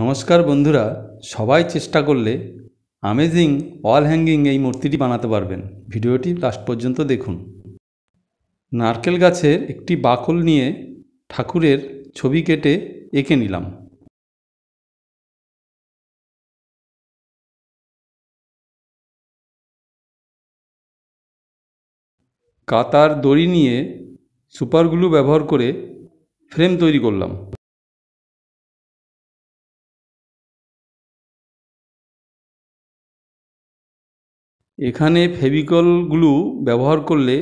নমস্কার বন্ধুরা সবাই চেষ্টা করলে আমেজিং ওয়াল হ্যাঙ্গিং এই মূর্তিটি বানাতে পারবেন ভিডিওটি লাস্ট পর্যন্ত দেখুন নারকেল গাছের একটি বাকল নিয়ে ঠাকুরের ছবি কেটে এঁকে নিলাম কাতার দড়ি নিয়ে সুপারগুলো ব্যবহার করে ফ্রেম তৈরি করলাম এখানে ফেভিকল ব্যবহার করলে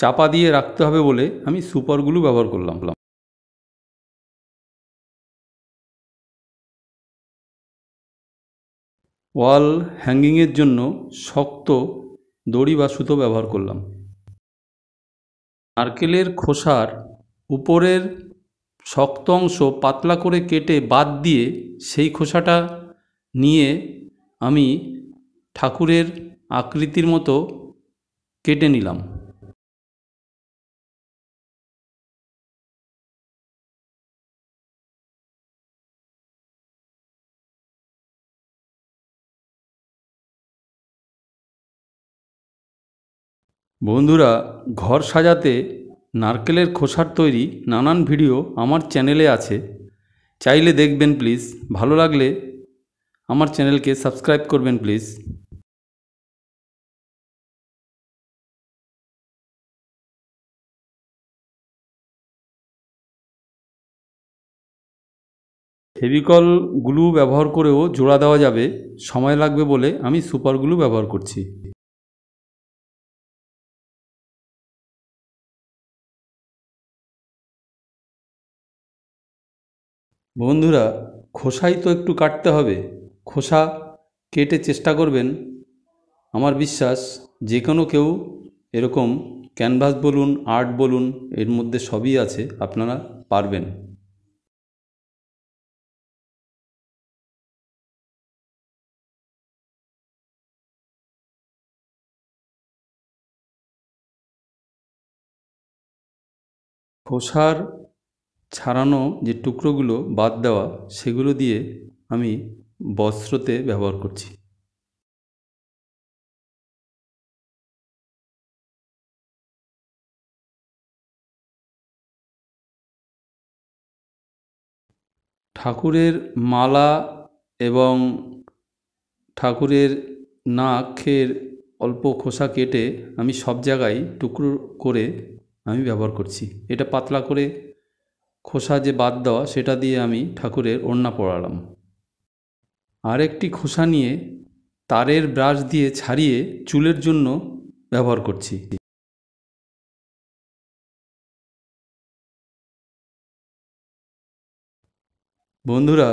চাপা দিয়ে রাখতে হবে বলে আমি সুপার ব্যবহার করলাম ওয়াল হ্যাঙ্গিংয়ের জন্য শক্ত দড়ি বা সুতো ব্যবহার করলাম নারকেলের খোসার উপরের শক্ত অংশ পাতলা করে কেটে বাদ দিয়ে সেই খোসাটা নিয়ে আমি ঠাকুরের আকৃতির মতো কেটে নিলাম বন্ধুরা ঘর সাজাতে নারকেলের খোসার তৈরি নানান ভিডিও আমার চ্যানেলে আছে চাইলে দেখবেন প্লিজ ভালো লাগলে আমার চ্যানেলকে সাবস্ক্রাইব করবেন প্লিজ ফেভিকল গ্লু ব্যবহার করেও জোড়া দেওয়া যাবে সময় লাগবে বলে আমি সুপার গ্লু ব্যবহার করছি বন্ধুরা খোসাই তো একটু কাটতে হবে খোসা কেটে চেষ্টা করবেন আমার বিশ্বাস যে কোনো কেউ এরকম ক্যানভাস বলুন আর্ট বলুন এর মধ্যে সবই আছে আপনারা পারবেন খোসার ছাড়ানো যে টুকরোগুলো বাদ দেওয়া সেগুলো দিয়ে আমি বস্ত্রতে ব্যবহার করছি ঠাকুরের মালা এবং ঠাকুরের নাকের অল্প খোসা কেটে আমি সব জায়গায় টুকরো করে আমি ব্যবহার করছি এটা পাতলা করে খোসা যে বাদ দেওয়া সেটা দিয়ে আমি ঠাকুরের ওড়না পড়ালাম আরেকটি খোসা নিয়ে তারের ব্রাশ দিয়ে ছাড়িয়ে চুলের জন্য ব্যবহার করছি বন্ধুরা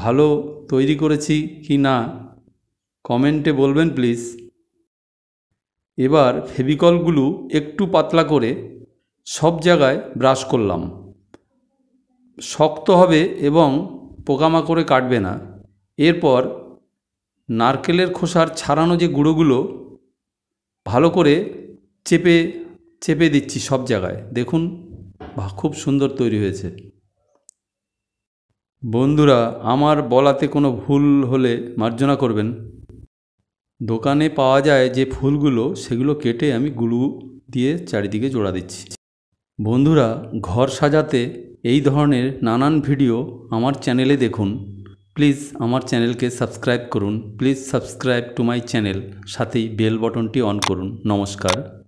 ভালো তৈরি করেছি কি না কমেন্টে বলবেন প্লিজ এবার ফেভিকলগুলো একটু পাতলা করে সব জায়গায় ব্রাশ করলাম শক্ত হবে এবং পোকামাকড়ে কাটবে না এরপর নারকেলের খোসার ছাড়ানো যে গুঁড়োগুলো ভালো করে চেপে চেপে দিচ্ছি সব জায়গায় দেখুন খুব সুন্দর তৈরি হয়েছে বন্ধুরা আমার বলাতে কোনো ভুল হলে মার্জনা করবেন দোকানে পাওয়া যায় যে ফুলগুলো সেগুলো কেটে আমি গ্লু দিয়ে চারিদিকে জোড়া দিচ্ছি বন্ধুরা ঘর সাজাতে এই ধরনের নানান ভিডিও আমার চ্যানেলে দেখুন প্লিজ আমার চ্যানেলকে সাবস্ক্রাইব করুন please subscribe to my channel সাথেই বেল বটনটি অন করুন নমস্কার